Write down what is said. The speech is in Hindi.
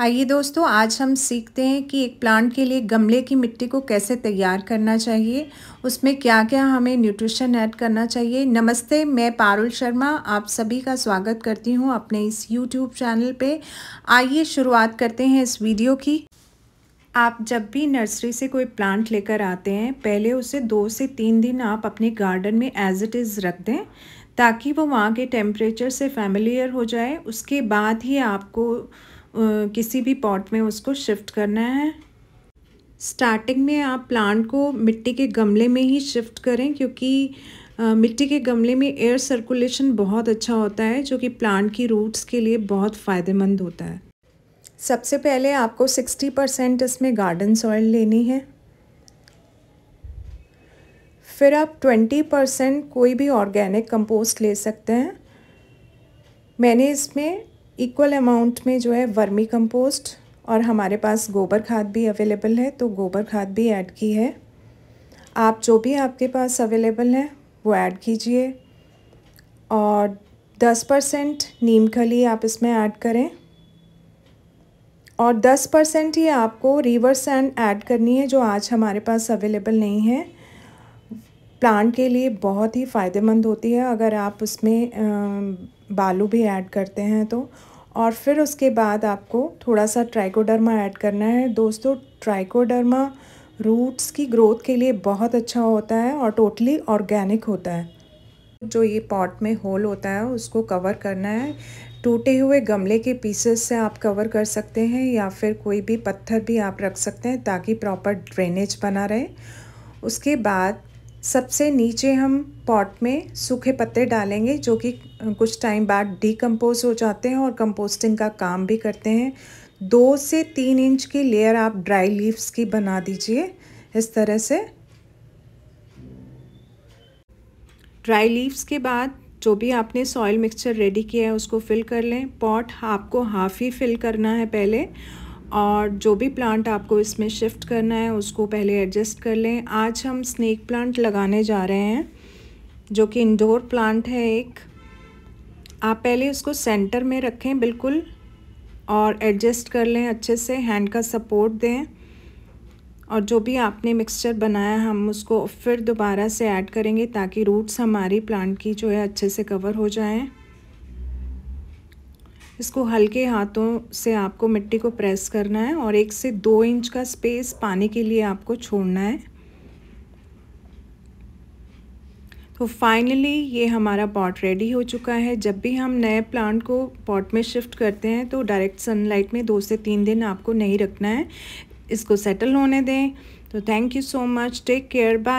आइए दोस्तों आज हम सीखते हैं कि एक प्लांट के लिए गमले की मिट्टी को कैसे तैयार करना चाहिए उसमें क्या क्या हमें न्यूट्रिशन ऐड करना चाहिए नमस्ते मैं पारुल शर्मा आप सभी का स्वागत करती हूं अपने इस यूट्यूब चैनल पे आइए शुरुआत करते हैं इस वीडियो की आप जब भी नर्सरी से कोई प्लांट लेकर आते हैं पहले उसे दो से तीन दिन आप अपने गार्डन में एज इट इज़ रख दें ताकि वो वहाँ के टेम्परेचर से फैमिलियर हो जाए उसके बाद ही आपको किसी भी पॉट में उसको शिफ्ट करना है स्टार्टिंग में आप प्लांट को मिट्टी के गमले में ही शिफ्ट करें क्योंकि मिट्टी के गमले में एयर सर्कुलेशन बहुत अच्छा होता है जो कि प्लांट की रूट्स के लिए बहुत फ़ायदेमंद होता है सबसे पहले आपको सिक्सटी परसेंट इसमें गार्डन सॉइल लेनी है फिर आप ट्वेंटी परसेंट कोई भी ऑर्गेनिक कंपोस्ट ले सकते हैं मैंने इसमें इक्वल अमाउंट में जो है वर्मी कंपोस्ट और हमारे पास गोबर खाद भी अवेलेबल है तो गोबर खाद भी ऐड की है आप जो भी आपके पास अवेलेबल है वो ऐड कीजिए और दस परसेंट नीम खली आप इसमें ऐड करें और दस परसेंट ही आपको रिवर्स सैंड ऐड करनी है जो आज हमारे पास अवेलेबल नहीं है प्लांट के लिए बहुत ही फ़ायदेमंद होती है अगर आप उसमें बालू भी ऐड करते हैं तो और फिर उसके बाद आपको थोड़ा सा ट्राइकोडर्मा ऐड करना है दोस्तों ट्राइकोडर्मा रूट्स की ग्रोथ के लिए बहुत अच्छा होता है और टोटली ऑर्गेनिक होता है जो ये पॉट में होल होता है उसको कवर करना है टूटे हुए गमले के पीसेस से आप कवर कर सकते हैं या फिर कोई भी पत्थर भी आप रख सकते हैं ताकि प्रॉपर ड्रेनेज बना रहे उसके बाद सबसे नीचे हम पॉट में सूखे पत्ते डालेंगे जो कि कुछ टाइम बाद डीकम्पोज हो जाते हैं और कंपोस्टिंग का काम भी करते हैं दो से तीन इंच की लेयर आप ड्राई लीव्स की बना दीजिए इस तरह से ड्राई लीव्स के बाद जो भी आपने सॉइल मिक्सचर रेडी किया है उसको फिल कर लें पॉट आपको हाफ ही फिल करना है पहले और जो भी प्लांट आपको इसमें शिफ्ट करना है उसको पहले एडजस्ट कर लें आज हम स्नेक प्लांट लगाने जा रहे हैं जो कि इंडोर प्लांट है एक आप पहले उसको सेंटर में रखें बिल्कुल और एडजस्ट कर लें अच्छे से हैंड का सपोर्ट दें और जो भी आपने मिक्सचर बनाया हम उसको फिर दोबारा से ऐड करेंगे ताकि रूट्स हमारी प्लांट की जो है अच्छे से कवर हो जाएं इसको हल्के हाथों से आपको मिट्टी को प्रेस करना है और एक से दो इंच का स्पेस पानी के लिए आपको छोड़ना है तो फाइनली ये हमारा पॉट रेडी हो चुका है जब भी हम नए प्लांट को पॉट में शिफ्ट करते हैं तो डायरेक्ट सनलाइट में दो से तीन दिन आपको नहीं रखना है इसको सेटल होने दें तो thank you so much take care bye